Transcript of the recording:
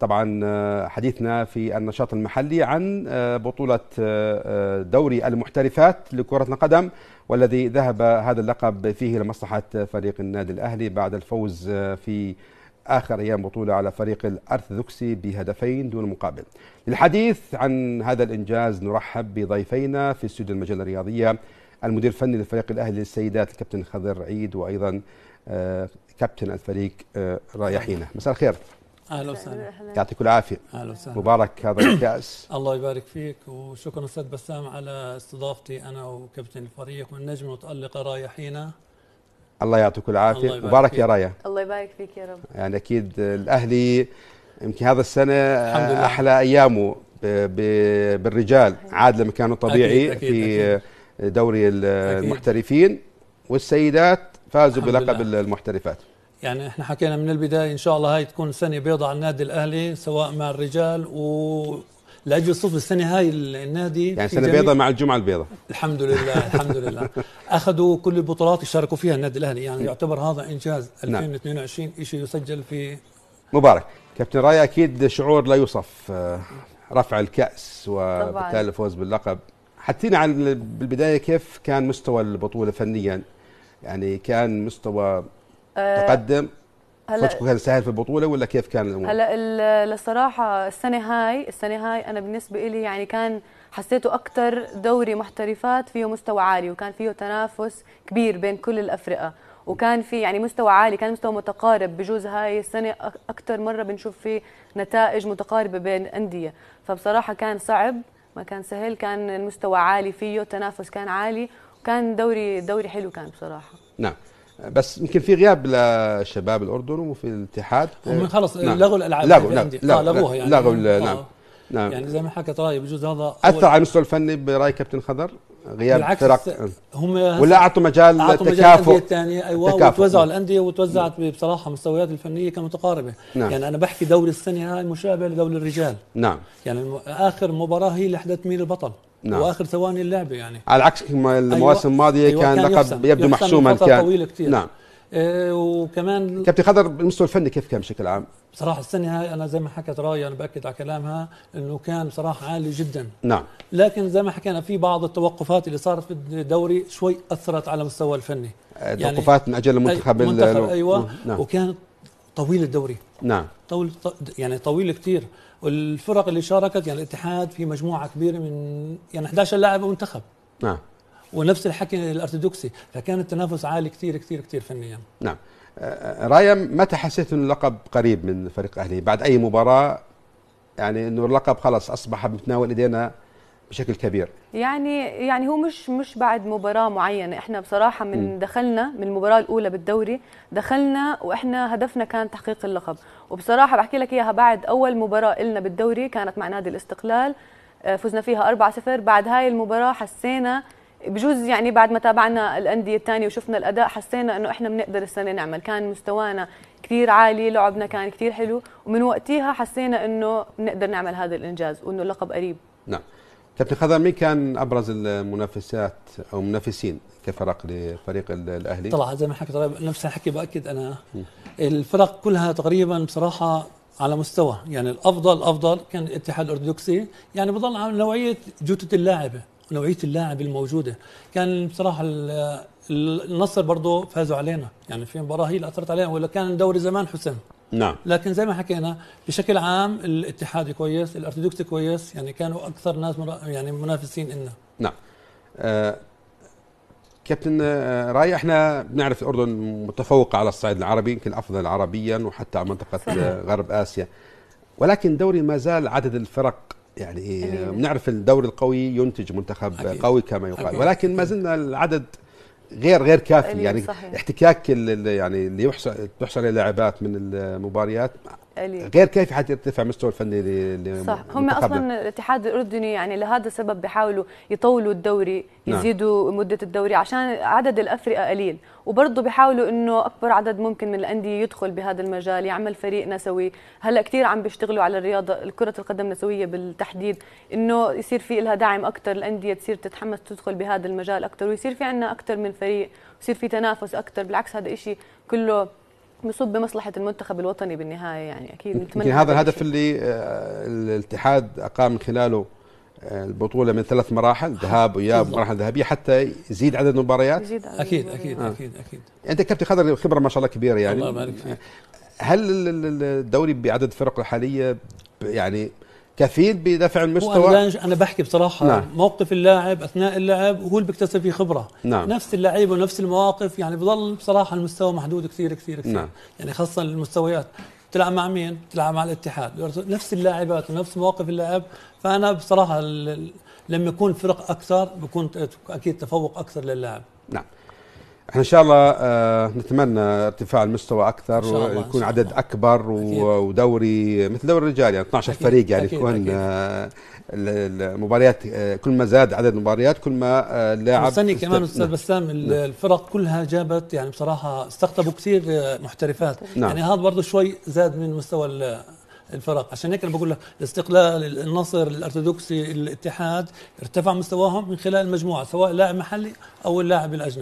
طبعا آه، حديثنا في النشاط المحلي عن آه، بطولة آه، دوري المحترفات لكرة القدم والذي ذهب هذا اللقب فيه لمصلحة فريق النادي الأهلي بعد الفوز في آخر أيام بطولة على فريق الأرثوذكسي بهدفين دون مقابل للحديث عن هذا الإنجاز نرحب بضيفينا في استوديو المجلة الرياضية المدير الفني للفريق الأهلي للسيدات الكابتن خضر عيد وأيضا كابتن الفريق رايحينه مساء الخير اهلا وسهلا يعطيك العافيه اهلا وسهلا مبارك هذا الكاس الله يبارك فيك وشكرا استاذ بسام على استضافتي انا وكابتن الفريق والنجم المتالقه رايا حينا الله يعطيك العافيه الله مبارك فيك. يا رايا الله يبارك فيك يا رب يعني اكيد الاهلي يمكن هذا السنه احلى ايامه بالرجال عاد لمكانه الطبيعي أكيد أكيد في أكيد. دوري المحترفين والسيدات فازوا بلقب المحترفات يعني احنا حكينا من البدايه ان شاء الله هاي تكون سنه بيضاء على النادي الاهلي سواء مع الرجال و لاجل صدفه السنه هاي النادي يعني سنه بيضاء مع الجمعه البيضاء الحمد لله الحمد لله اخذوا كل البطولات اللي شاركوا فيها النادي الاهلي يعني نعم. يعتبر هذا انجاز 2022 نعم. شيء يسجل في مبارك كابتن راي اكيد شعور لا يوصف آه، رفع الكاس وبالتالي الفوز باللقب حكينا عن بالبدايه كيف كان مستوى البطوله فنيا يعني كان مستوى آه، تقدم صوتكم كان سهل في البطوله ولا كيف كان الامور؟ هلا الصراحه السنه هاي السنه هاي انا بالنسبه لي يعني كان حسيته اكثر دوري محترفات فيه مستوى عالي وكان فيه تنافس كبير بين كل الافرقه وكان في يعني مستوى عالي كان مستوى متقارب بجوز هاي السنه اكثر مره بنشوف في نتائج متقاربه بين انديه فبصراحه كان صعب ما كان سهل كان المستوى عالي فيه تنافس كان عالي وكان دوري دوري حلو كان بصراحه نعم بس يمكن في غياب لشباب الاردن وفي الاتحاد هم آه، خلص نعم. لغوا الالعاب لغوا يعني نعم. لغوا آه نعم، يعني لغوا آه. نعم. نعم يعني زي ما حكى طارق بجوز هذا اثر على المستوى الفني براي كابتن خضر غياب بالعكس فرق هم ولا اعطوا مجال أعطوا تكافؤ الثانيه ايوه وتوزعوا الانديه وتوزعت بصراحه المستويات الفنيه كانت متقاربه نعم. يعني انا بحكي دوري السنه هاي مشابه لدوري الرجال نعم يعني اخر مباراه هي اللي حددت مين البطل نعم. واخر ثواني اللعبه يعني على عكس المواسم أيوة. الماضيه أيوة كان, كان لقب يبدو يحسن محسوما كان طويل كتير. نعم آه، وكمان كابتن خضر المستوى الفني كيف كان بشكل عام؟ بصراحه السنه هاي انا زي ما حكت رايا انا باكد على كلامها انه كان بصراحه عالي جدا نعم لكن زي ما حكينا في بعض التوقفات اللي صارت في الدوري شوي اثرت على المستوى الفني آه، يعني توقفات يعني من اجل المنتخب المنتخب ايوه نعم. وكان طويل الدوري نعم طول يعني طويل كثير والفرق اللي شاركت يعني الاتحاد في مجموعه كبيره من يعني 11 لاعب ومنتخب نعم ونفس الحكي الارثوذكسي فكان التنافس عالي كثير كثير كثير فنيا نعم آه، آه، رايم متى حسيت انه اللقب قريب من فريق اهلي بعد اي مباراه يعني انه اللقب خلص اصبح بمتناول ايدينا بشكل كبير يعني يعني هو مش مش بعد مباراه معينه احنا بصراحه من م. دخلنا من المباراه الاولى بالدوري دخلنا واحنا هدفنا كان تحقيق اللقب وبصراحه بحكي لك اياها بعد اول مباراه لنا بالدوري كانت مع نادي الاستقلال آه، فزنا فيها 4-0 بعد هاي المباراه حسينا بجوز يعني بعد ما تابعنا الانديه الثانيه وشفنا الاداء حسينا انه احنا بنقدر السنه نعمل كان مستوانا كثير عالي لعبنا كان كثير حلو ومن وقتها حسينا انه بنقدر نعمل هذا الانجاز وانه اللقب قريب نعم كابتن خضر مين كان ابرز المنافسات او المنافسين كفرق لفريق الاهلي؟ طلع زي ما حكيت نفس الحكي باكد انا الفرق كلها تقريبا بصراحه على مستوى يعني الافضل افضل كان الاتحاد الارثوذكسي يعني بضل على نوعيه جوده اللاعبه نوعيه اللاعب الموجوده كان بصراحه النصر برضه فازوا علينا يعني في مباراه هي اللي اثرت علينا ولا كان الدوري زمان حسن نعم لكن زي ما حكينا بشكل عام الاتحاد كويس الارثوذكسي كويس يعني كانوا اكثر ناس يعني منافسين لنا نعم آه كابتن آه، راي احنا بنعرف الاردن متفوقه على الصعيد العربي يمكن افضل عربيا وحتى على منطقه صحيح. غرب اسيا ولكن دوري ما زال عدد الفرق يعني بنعرف الدوري القوي ينتج منتخب أكيد. قوي كما يقال أكيد. ولكن ما زلنا العدد غير غير كافي يعني صحيح. احتكاك اللي يعني اللي يحصل تحصل اللاعبات من المباريات قليل غير كيف حتى يرتفع مستوى الفني ل صح هم اصلا الاتحاد الاردني يعني لهذا السبب بيحاولوا يطولوا الدوري نعم. يزيدوا نعم. مده الدوري عشان عدد الافرقه قليل وبرضه بيحاولوا انه اكبر عدد ممكن من الانديه يدخل بهذا المجال يعمل فريق نسوي هلا كثير عم بيشتغلوا على الرياضه كره القدم النسويه بالتحديد انه يصير في لها دعم اكثر الانديه تصير تتحمس تدخل بهذا المجال اكثر ويصير في عندنا اكثر من فريق ويصير في تنافس اكثر بالعكس هذا إشي كله يصب بمصلحه المنتخب الوطني بالنهايه يعني اكيد نتمنى هذا الهدف اللي آه، الاتحاد اقام من خلاله آه، البطوله من ثلاث مراحل ذهاب واياب مراحل ذهبيه حتى يزيد عدد المباريات يزيد عدد اكيد اكيد آه. اكيد اكيد انت كابتن خضر خبره ما شاء الله كبيره يعني الله يبارك فيك هل الدوري بعدد الفرق الحاليه يعني كفيل بدفع المستوى انا انا بحكي بصراحه نعم. موقف اللاعب اثناء اللعب هو اللي بيكتسب فيه خبره نعم. نفس اللعيبه ونفس المواقف يعني بضل بصراحه المستوى محدود كثير كثير كثير نعم. يعني خاصه المستويات بتلعب مع مين؟ بتلعب مع الاتحاد نفس اللاعبات ونفس مواقف اللعب فانا بصراحه لما يكون فرق اكثر بكون اكيد تفوق اكثر للاعب نعم احنا ان شاء الله آه، نتمنى ارتفاع المستوى اكثر ويكون عدد الله. اكبر ودوري مثل دوري الرجال يعني 12 أكيد. فريق يعني يكون آه، المباريات آه، كل ما زاد عدد المباريات كل ما اللاعب استني كمان استاذ نعم. بسام نعم. الفرق كلها جابت يعني بصراحه استقطبوا كثير محترفات نعم. يعني هذا برضه شوي زاد من مستوى الفرق عشان هيك انا بقول لك الاستقلال النصر الارثوذكسي الاتحاد ارتفع مستواهم من خلال المجموعه سواء لاعب محلي او اللاعب الاجنبي